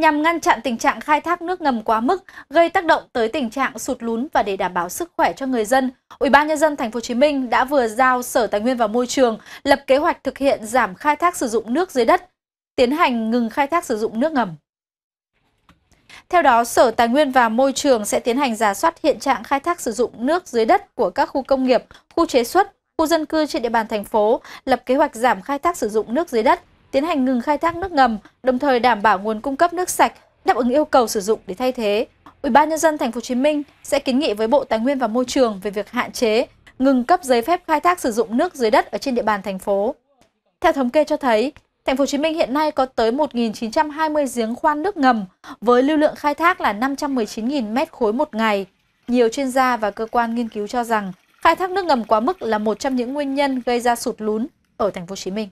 nhằm ngăn chặn tình trạng khai thác nước ngầm quá mức gây tác động tới tình trạng sụt lún và để đảm bảo sức khỏe cho người dân, Ủy ban nhân dân thành phố Hồ Chí Minh đã vừa giao Sở Tài nguyên và Môi trường lập kế hoạch thực hiện giảm khai thác sử dụng nước dưới đất, tiến hành ngừng khai thác sử dụng nước ngầm. Theo đó, Sở Tài nguyên và Môi trường sẽ tiến hành giả soát hiện trạng khai thác sử dụng nước dưới đất của các khu công nghiệp, khu chế xuất, khu dân cư trên địa bàn thành phố, lập kế hoạch giảm khai thác sử dụng nước dưới đất, tiến hành ngừng khai thác nước ngầm, đồng thời đảm bảo nguồn cung cấp nước sạch đáp ứng yêu cầu sử dụng để thay thế. Ủy ban nhân dân thành phố Hồ Chí Minh sẽ kiến nghị với Bộ Tài nguyên và Môi trường về việc hạn chế ngừng cấp giấy phép khai thác sử dụng nước dưới đất ở trên địa bàn thành phố. Theo thống kê cho thấy, thành phố Hồ Chí Minh hiện nay có tới 1.920 giếng khoan nước ngầm với lưu lượng khai thác là 519.000 mét khối một ngày. Nhiều chuyên gia và cơ quan nghiên cứu cho rằng khai thác nước ngầm quá mức là một trong những nguyên nhân gây ra sụt lún ở thành phố Hồ Chí Minh.